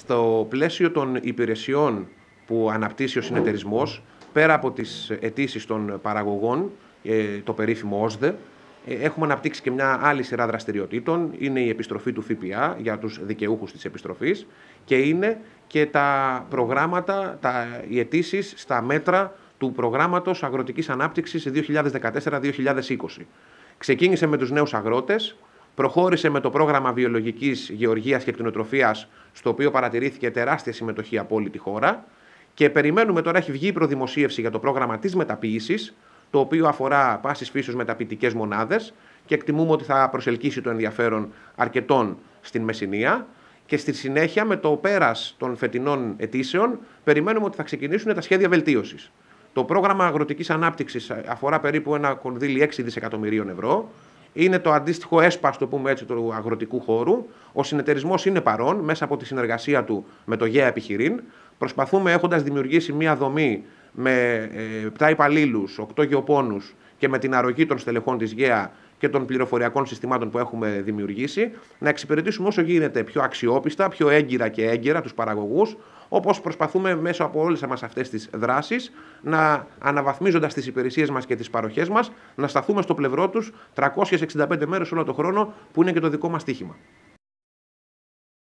στο πλαίσιο των υπηρεσιών που αναπτύσσει ο συνεταιρισμός, πέρα από τις αιτήσεις των παραγωγών, ε, το περίφημο ΩΣΔΕ, ε, έχουμε αναπτύξει και μια άλλη σειρά δραστηριοτήτων. Είναι η επιστροφή του ΦΠΑ για τους δικαιούχους της επιστροφής και είναι και τα προγράμματα, τα, οι αιτήσεις στα μέτρα του προγράμματος αγροτικής ανάπτυξης 2014-2020. Ξεκίνησε με τους νέους αγρότες, Προχώρησε με το πρόγραμμα βιολογικής γεωργίας και κτηνοτροφίας, στο οποίο παρατηρήθηκε τεράστια συμμετοχή από όλη τη χώρα. Και περιμένουμε τώρα, έχει βγει η προδημοσίευση για το πρόγραμμα της μεταποίησης, το οποίο αφορά πάσης φύσεω μεταποιητικές μονάδες και εκτιμούμε ότι θα προσελκύσει το ενδιαφέρον αρκετών στην Μεσσηνία. Και στη συνέχεια, με το πέρας των φετινών αιτήσεων, περιμένουμε ότι θα ξεκινήσουν τα σχέδια βελτίωσης. Το πρόγραμμα αγροτικής ανάπτυξης αφορά περίπου ένα κονδύλι 6 δισεκατομμυρίων ευρώ είναι το αντίστοιχο έσπαστο, που πούμε έτσι, του αγροτικού χώρου. Ο συνεταιρισμός είναι παρόν μέσα από τη συνεργασία του με το ΓΕΑ Επιχειρήν. Προσπαθούμε έχοντας δημιουργήσει μία δομή με 7 ε, υπαλλήλου, 8 γεωπόνους και με την αρρωγή των στελεχών της ΓΕΑ και των πληροφοριακών συστημάτων που έχουμε δημιουργήσει, να εξυπηρετήσουμε όσο γίνεται πιο αξιόπιστα, πιο έγκυρα και έγκυρα τους παραγωγούς, όπως προσπαθούμε μέσω από όλες μας αυτές τις δράσεις να αναβαθμίζοντας τις υπηρεσίες μας και τις παροχές μας να σταθούμε στο πλευρό τους 365 μέρες όλο το χρόνο, που είναι και το δικό μας στοίχημα.